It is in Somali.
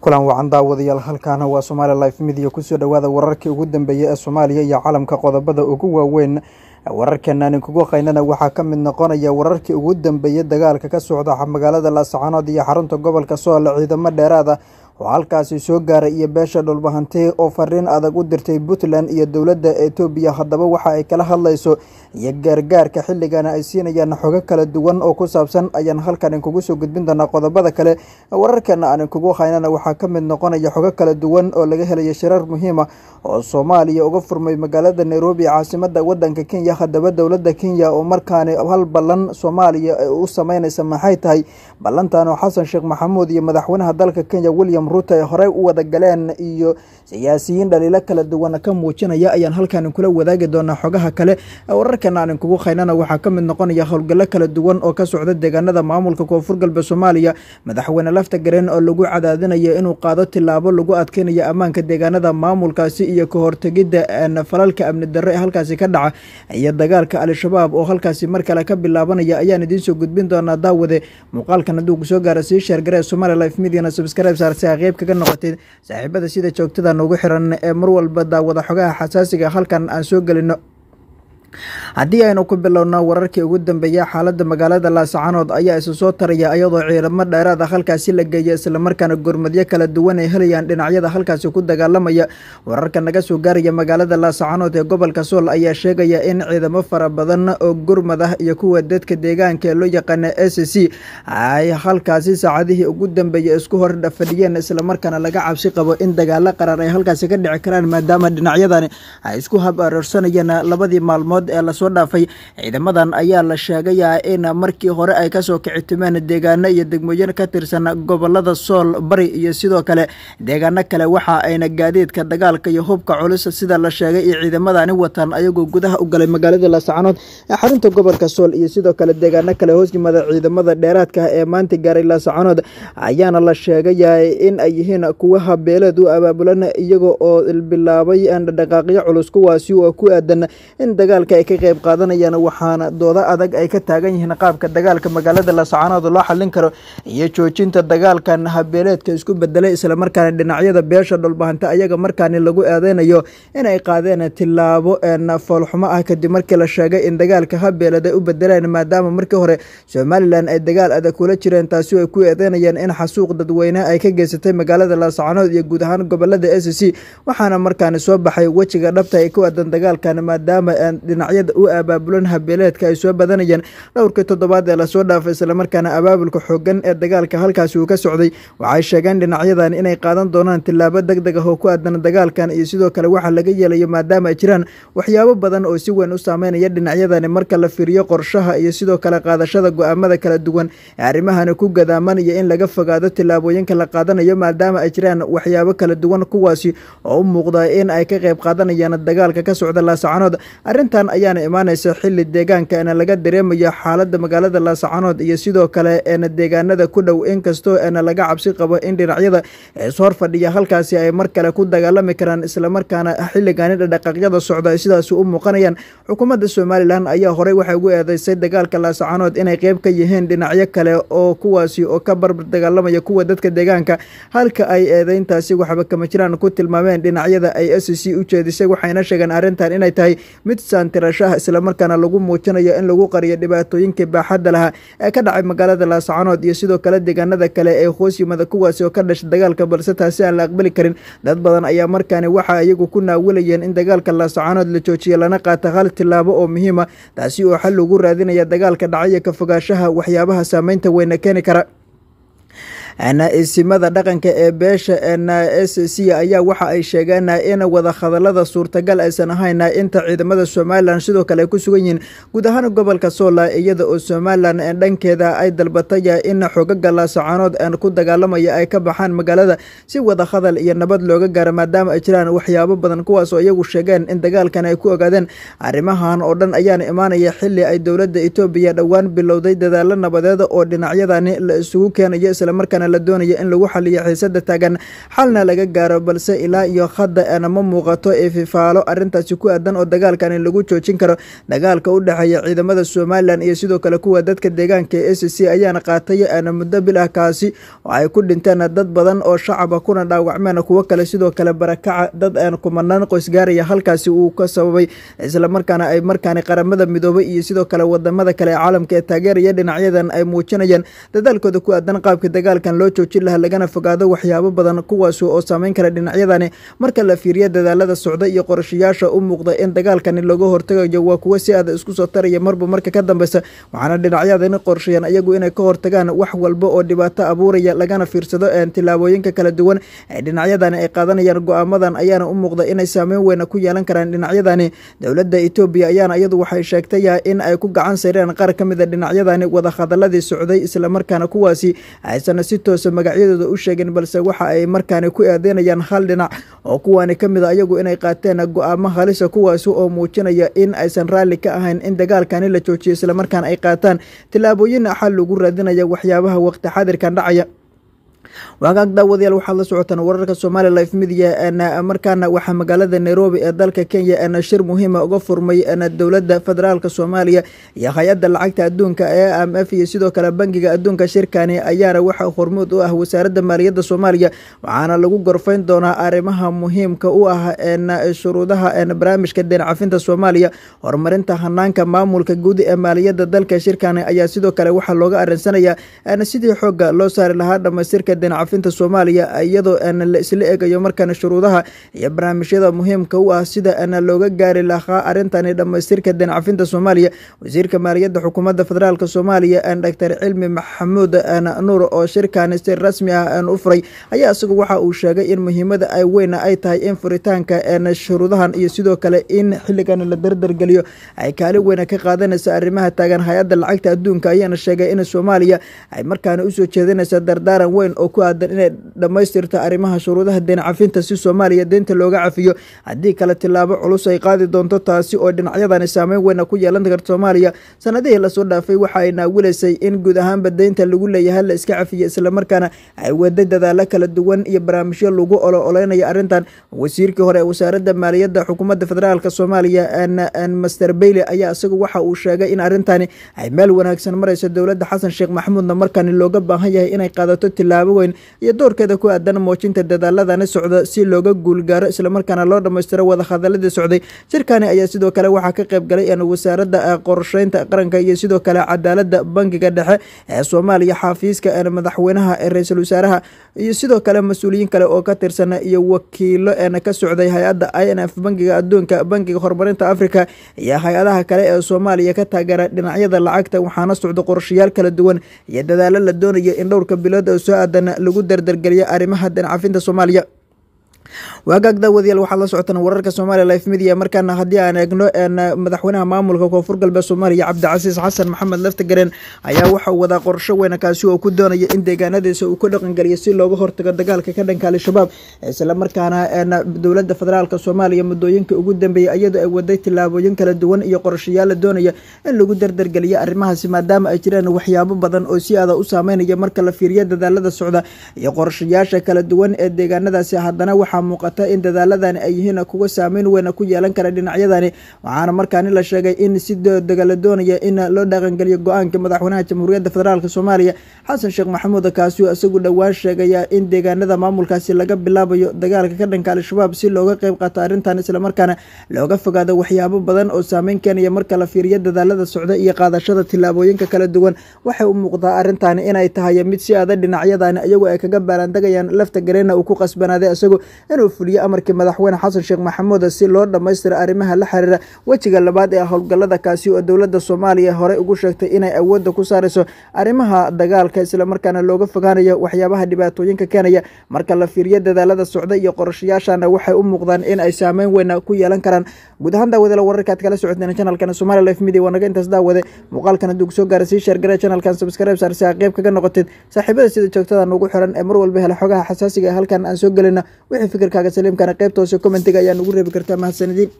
kulan wacan daawadayaal halkaana waa somaali life media kusoo dhowaada wararkii ugu dambeeyey ee soomaaliya iyo caalamka qodobada ugu waaweyn wararkeenaani kugu qaynana waxaa ka mid noqonaya wararkii ugu dambeeyey dagaalka ka socda magaalada laascaanood iyo xarunta gobolka sool ciidamo dheeraada oo halkaasi soo gaaray iyo beesha dhulbahantee oo fariin adag u dirtay puntland iyo dowladda etoobiya haddaba waxa ay kala hadlayso iyo gaargaarka xilligan ay siinayaan xoga kala duwan oo ku saabsan ayaan halkan inkugu soo gudbin doonaa qodobada kale wararkana aan inkugu haynana waxaa ka mid noqonaya xoga kala duwan oo laga helaya shirar muhiima ah oo soomaaliya uga furmay magaalada nairobi caasimada wadanka kenya haddaba dowladda kenya oo markaani hal ballan soomaaliya u sameynaysa maxay tahay ballantan oo xasan sheekh maxamuud iyo madaxweynaha dalka kenya william William Ruto ee horey u wada galeen iyo siyaasiyiin dhaliilo kala duwan ka muujinaya ayaan halkan kula wadaagi doonaa xogaha kale wararkana aanin kugu khaynana waxaa ka mid noqonaya howlgallo kala duwan oo ka socda deegaanada maamulka koonfur galbe soomaaliya madaxweyne lafta gareen oo lagu cadaadinayo inuu qaado tilaabo lagu adkeynayo ammaanka deegaanada maamulkaasi iyo ka hortegidda eh, falalka amni darre ee halkaasi ka dhaca iyo dagaalka al-shabaab oo halkaasi mar kale ka bilaabanaya ayaan idiin soo gudbin doonaa daawade muuqaalkan hadduu kusoo gaara sii sheergaree somali life mediana subscribe saarse ayaa qeyb kaga noqotay saaxiibada sida joogtada noogu xiran ee mar walba daawada xogaha xasaasiga halkan aan soo gelino haddii aynu ku bilowno wararkii ugu dambeeya xaaladda magaalada laascaanood ayaa isu soo taraya iyadoo ciidamo dheeraada ah halkaasi la geeya islamarkaana gormadyo kala duwan ay helayaan dhinacyada halkaasi ku dagaalamaya wararka naga soo gaaraya magaalada laascaanood ee gobolka sool ayaa sheegaya in ciidamo fara badan oo gurmad ah iyo kuwa dadka deegaanka ee loo yaqaana s c ay halkaasi saacadihii ugu dambeeyay isku hor fadhiyeen islamarkaana laga cabsi qabo in dagaalo qarar ay halkaasi ka dhici karaan maadaama dhinacyadani ay isku habaroorsanayeen labadii maalmood dahashad ee lasoo dhaafay ciidamadan ayaa la sheegayaa in markii hore ay kasoo kici deegaano iyo degmooyin ka tirsan gobolada sool bari iyo sidoo kale deegaano kale waxa ayna gaadiidka dagaalka iyo hubka culus sida la sheegay iyo ciidamadani wataan ayagoo gudaha u galay magaalada laascaanood ee xarunta gobolka sool iyo sidoo kale deegaano kale hoos ciidamada dheeraadka ah ee maanta gaaray laascaanood ayaana la sheegayaa in ay yihiin kuwa habeeleed u abaabulan iyago oo bilaabay dhaqaaqyo culus kuwaasi oo ku aadan in dagaalka marka ay ka qayb qaadanayaan waxaana dooda adag ay ka taagan yihiin qaabka dagaalka magaalada laascaanood loo xallin karo iyo joojinta dagaalkan habeeleedka isku bedelay islamarkaana dhinacyada beesha dhulbahanta ayaga markaani lagu eedeynayo inay qaadeen tilaabo eh, foolxumo ah kadib markii la sheegay in dagaalka habeeleed ay u bedeleen maadaama markii hore somalilan ay dagaal adag kula jireen taasi ay ku eedeynayeen in xasuuq dadweyneha ay ka geysatay magaalada laascaanood iyo guud ahaan gobolada s c waxaana markaani soo baxay wejiga dhabta ay ku aadan dagaalkan maadaama eh, dhinac dhinacyada u abaabulan habeeleedka ay soo badanayeen dhowrkii toddobaad ee lasoo dhaafay islamarkaana abaabulka xoogan ee dagaalka halkaasi uu ka socday waxay sheegeen dhinacyadan inay qaadan doonaan tilaabo deg deg ah oo ku aadan dagaalkan iyo sidoo kale waxa laga yeelayo maadaama ay jiraan waxyaabo badan oo si weyn u saameynaya dhinacyadani marka la fiiriyo qorshaha iyo sidoo kale qaadashada go-aamada kala duwan ee arrimahana ku gadaaman iyo in laga fogaado tilaabooyinka la qaadanayo maadaama ay jiraan waxyaabo kala duwan kuwaasi oo u muuqda in ay ka qayb qaadanayaan dagaalka ka socda laasacanood arintan warbixin ayaana imaanaysa xili deegaankaana laga dareemayo xaaladda magaalada laasacanood iyo sidoo kale eena deegaanada ku dhow inkastoo eena laga cabsi qabo in dhinacyada ishor fadhiya halkaasi ay mar kale ku dagaalami karaan islamarkaana xilligaani dhadhaqaaqyada socda sidaasi u muuqanayaan xukuumadda somalilan ayaa horey waxay ugu eedeysay dagaalka laasacanood inay qeyb ka yihiin dhinacyo kale oo kuwaasi oo ka barbar dagaalamaya kuwa dadka deegaanka halka ay eedeyntaasi waxba kama jiraan ku tilmaameen dhinacyada ay s e c u jeedisay waxayna sheegeen arrintan inay tahay mid san tirashaha islamarkaana lagu muujinayo in lagu qariyo dhibaatooyinkii baaxadda lahaa ee ka dhacay magaalada laascaanood iyo sidoo kale deegaanada kale ee hoos yimada kuwaasi oo ka dhasha dagaalka balse taasi aan la aqbali karin dad badan ayaa markaani waxaa iyagu ku naawalayeen in dagaalka laascaanood la joojiyo lana qaata hal tilaabo oo muhiima ah, taasi oo xal lagu raadinaya dagaalka dhacaya ka fogaashaha waxyaabaha saameynta weyna keeni kara naa'isimada dhaqanka ee beesha ee naasc ayaa waxa ay sheegeen in wadahadalada suurtagal aysan ahayn inta ciidamada somalilan sidoo kale ay ku sugan yihiin guud ahaan gobolka sola iyada oo somalilan dhankeeda ay dalbatay in xoogaga laasacaanood ku dagaalamaya ay ka baxaan magaalada si wadahadal iyo nabad looga gaara maadaama ay jiraan waxyaabo badan kuwaasoo iyagu sheegeen in dagaalkan ay ku ogaadeen arrimahan oo dhan ayaana imaanaya xili ay dowladda etoobiya dhowaan bilowday dadaalo nabadeed oo dhinacyadani la isugu keenayo islamarkaana waxaana la doonaya in lagu xaliyo xiisada taagan xalna laga gaaro balse ilaa iyo hadda ana ma muuqato ee fifaalo arrintaasi ku aadan oo dagaalkani lagu joojin karo dagaalka u dhexeeya ciidamada somalilan iyo sidoo kale kuwa dadka deegaanka ee s c ayaana qaatay ana muddo bil ah kaasi oo ay ku dhinteen dad badan oo shacaba kuna dhaawacmeen kuwo kale sidoo kale barakaca dad aan kumanaan qoys gaaraya halkaasi uu ka sababay islamarkaana ay markaani qaramada midoobay iyo sidoo kale wadamada kale ee caalamka ee taageeraya dhinacyadan ay muujinayeen dadaalkooda ku aadan qaabka dagaalkan halkan loo joojin lahaa lagana fogaado waxyaabo badan kuwaasi oo saameyn kara dhinacyadani marka la fiiriyo dadaalada socda iyo qorshayaasha u muuqda in dagaalkani laga hortagayo waa kuwo si aada isku soo taraya marba marka ka dambeysa waxaana dhinacyadani qorsheeyeen iyagu inay ka hortagaan wax walba oo dhibaato abuuraya lagana fiirsado eh, tilaabooyinka kala duwan ee eh, dhinacyadani ay qaadanayaan go-aamadan ayaana u muuqda inay saameyn weyna ku yeelan karaan dhinacyadani dowladda etoobiya ayaana iyadu waxay sheegtay eh, in ay ku gacan sareen qaar ka mida ah dhinacyadani wada hadaladii socday islamarkaana kuwaasi aysan si toosa magacyadooda u sheegin balse waxa ay markaani ku eedeynayaan hal dhinac oo kuwaani ka mid a ah, iyagu inay qaateen go-aamo halisa kuwaasi oo muujinaya in aysan raalli ka ahayn in dagaalkani la joojiyo islamarkaan ay qaataan tillaabooyin xal lagu raadinaya waxyaabaha waqti xadirkan dhacaya waagaag daawadayaal waxaad la socotaan wararka somaali life midia markaana waxaa magaalada nairobi ee dalka kenya shir muhiima uga furmay dowlada federaalk soomaaliya iyo hay-ada lacagta adduunka ee a m f iyo sidoo kale bangiga adduunka shirkani ayaana waxaa hormuud u ah wasaarada maaliyadda soomaaliya waxaana lagu gorfeyn doonaa arrimaha muhiimka u ah shuruudaha barnaamijka deencafinta soomaaliya horumarinta hanaanka maamulka guud ee maaliyadda dalka shirkani ayaa sidoo kale waxaa looga arinsanayaa sidii xooga loo saari lahaa dhamaystirka dinaca afinta soomaaliya iyadoo aana la isla eegayo markana shuruudaha iyo barnaamijyada muhiimka u ah sida aana looga gaari lahaa arrintani dhamaystirka dinacafinta soomaaliya wasiirka maaliyadda xukuumadda federaalk soomaaliya aan doctor cilmi maxamuud aan nuur oo shirkaani si rasmi ah aan u furay ayaa isagu waxa uu sheegay in muhiimada ay weyna ay tahay in furitaanka een shuruudahan iyo sidoo kale in xilligan la dardargeliyo ay kaalin weyna ka qaadanaysa arrimaha taagan hay-adda lacagta adduunka ayaana sheegay in soomaaliya ay markaana usoo jeedinaysa dardaaran weyn oo ku aadan inay dhammaystirto arrimaha shuruudaha deen cafinta si soomaaliya deynta looga cafiyo haddii kale tilaabo culus ay qaadi doonto taasi oo dhinacyadani saameyn weyna ku yeelan karta soomaaliya sanadihii lasoo dhaafay waxa ay naawilaysay in guud ahaanba deynta lagu leeyahay la iska cafiya islamarkaana ay wada dadaalo kala duwan iyo barnaamijyo lagu olo arrintan wasiirkii hore ee wasaaradda maaliyadda xukuumadda federaalk soomaaliya master bailey ayaa isagu waxa uu sheegay in arrintani ay meel wanaagsan marayso dowladda xasan sheekh maxamuudna markaani looga baahan yahay inay qaadato tilaabo weyn iyo doorkeeda ku aadan muujinta dadaaladani socda si looga guulgaaro islamarkaana loo dhammaystiro wadahadaladii socday shirkani ayaa sidoo kale waxaa ka qayb galay wasaaradda eh, qorsheynta qaranka iyo sidoo kale cadaaladda bankiga dhexe ee eh, soomaaliya xafiiska eh, madaxweynaha ra-iisul wasaaraha iyo sidoo kale mas-uuliyiin kale oo ka tirsan iyo wakiilo eena ka socday hay-adda i n f bankiga adduunka bankiga horumarinta africa iyo hay-adaha kale ee soomaaliya ka taageera dhinacyada lacagta waxaana socda qorshayaal kala duwan iyo dadaalo la doonayo in dhowrka bilood oo soo aadan lagu dardargeliya arrimaha dancafinta soomaaliya waagaag daawadayaal waxaad la socotaan wararka soomaaliya life media markaana haddii aan eegno madaxweynaha maamulka koonfur galbeed soomaaliya cabdicasiis xasan maxamed laftagareen ayaa waxa wadaa qorsho weyna kaasi oo ku doonaya in deegaanadiisa uu ku dhaqangeliyo si looga hortago dagaalka ka dhanka al-shabaab islamarkaana dowladda federaalk soomaaliya muddooyinka ugu dambeeyay iyadoo ay waday tillaabooyin kala duwan iyo qorshayaal la doonaya in lagu dardargeliyo arrimahaasi maadaama ay jiraan waxyaabo badan oo si aada ah u saameynaya marka la fiiriyo dadaalada socda iyo qorshayaasha kala duwan ee deegaanadaasi haddana waxa waxaa muuqata in dadaaladani ay yihiin kuwa saameyn weyna ku yeelan kara dhinacyadani waxaana markaani la sheegay in si doodaga doonaya in loo dhaqangeliyo go-aanka madaxweynaha jamhuuriyadda federaalk soomaaliya xasan sheekh maxamuud kaasioo isagu dhowaan sheegaya in deegaanada maamulkaasi laga bilaabayo dagaalka ka dhanka al-shabaab si looga qeyb qaato arrintan islamarkaana looga fogaado waxyaabo badan oo saameyn keenaya marka la fiiriyo dadaalada socda iyo qaadashada tilaabooyinka kala duwan waxay u muuqdaa arrintaani inay tahay mid si aada dhinacyadani iyagu ay kaga baaraandegayaan lafta gareyna uu ku qasbanaaday isagu inuu fuliyo amarkii madaxweyne xasan sheekh maxamuud si loo dhammaystiro arrimaha la xiriira wejiga labaad ee howlgallada kaasi oo dowladda soomaaliya horey ugu sheegtay inay awoodda ku saarayso arrimaha dagaalka islamarkaana looga fogaanayo waxyaabaha dhibaatooyinka keenaya marka la fiiriyo dadaalada socda iyo qorashayaashana waxay u muuqdaan in ay saameyn weyna ku yeelan karaan guud ahaan daawadaela wararkaad kala socoteen janalkan somali life media waa naga intaas daawade muuqaalkan hadduu kusoo gaaray sii sheergare janalkan subscribe saar si aa qayb kaga noqotid saaxiibada sida joogtada nuugu xiran ee mar walba hela xogaha xasaasiga halkan aan soo gelina wixii fikirkaaga saliimkana qaybta hoose commentiga ayaa nagu reebi kartaa mahadsanadiin